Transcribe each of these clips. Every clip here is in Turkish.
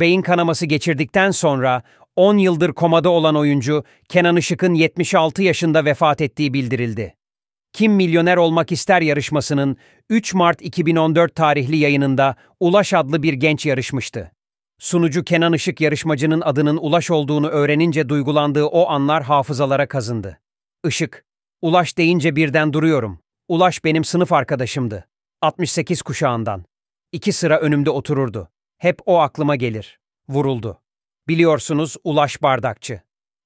beyin kanaması geçirdikten sonra 10 yıldır komada olan oyuncu Kenan Işık'ın 76 yaşında vefat ettiği bildirildi. Kim Milyoner Olmak İster yarışmasının 3 Mart 2014 tarihli yayınında Ulaş adlı bir genç yarışmıştı. Sunucu Kenan Işık yarışmacının adının Ulaş olduğunu öğrenince duygulandığı o anlar hafızalara kazındı. Işık, Ulaş deyince birden duruyorum. Ulaş benim sınıf arkadaşımdı. 68 kuşağından. İki sıra önümde otururdu. Hep o aklıma gelir. Vuruldu. Biliyorsunuz Ulaş Bardakçı.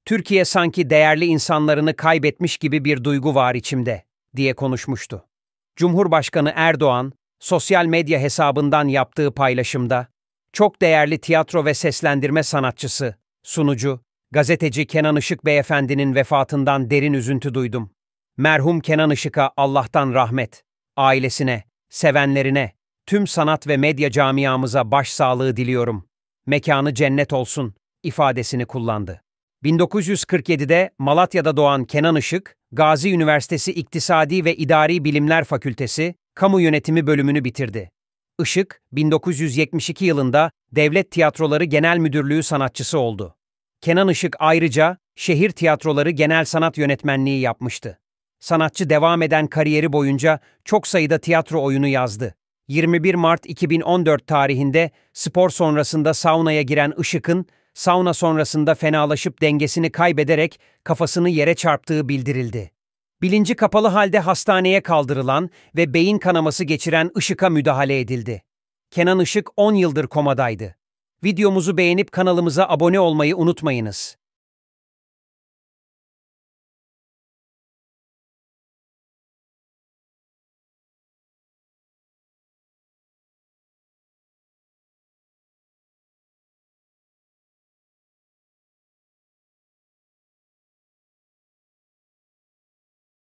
Türkiye sanki değerli insanlarını kaybetmiş gibi bir duygu var içimde, diye konuşmuştu. Cumhurbaşkanı Erdoğan, sosyal medya hesabından yaptığı paylaşımda, çok değerli tiyatro ve seslendirme sanatçısı, sunucu, gazeteci Kenan Işık Beyefendi'nin vefatından derin üzüntü duydum. Merhum Kenan Işık'a Allah'tan rahmet, ailesine, sevenlerine, Tüm sanat ve medya camiamıza başsağlığı diliyorum. Mekanı cennet olsun ifadesini kullandı. 1947'de Malatya'da doğan Kenan Işık, Gazi Üniversitesi İktisadi ve İdari Bilimler Fakültesi Kamu Yönetimi bölümünü bitirdi. Işık, 1972 yılında Devlet Tiyatroları Genel Müdürlüğü sanatçısı oldu. Kenan Işık ayrıca Şehir Tiyatroları Genel Sanat Yönetmenliği yapmıştı. Sanatçı devam eden kariyeri boyunca çok sayıda tiyatro oyunu yazdı. 21 Mart 2014 tarihinde spor sonrasında saunaya giren Işık'ın, sauna sonrasında fenalaşıp dengesini kaybederek kafasını yere çarptığı bildirildi. Bilinci kapalı halde hastaneye kaldırılan ve beyin kanaması geçiren Işık'a müdahale edildi. Kenan Işık 10 yıldır komadaydı. Videomuzu beğenip kanalımıza abone olmayı unutmayınız.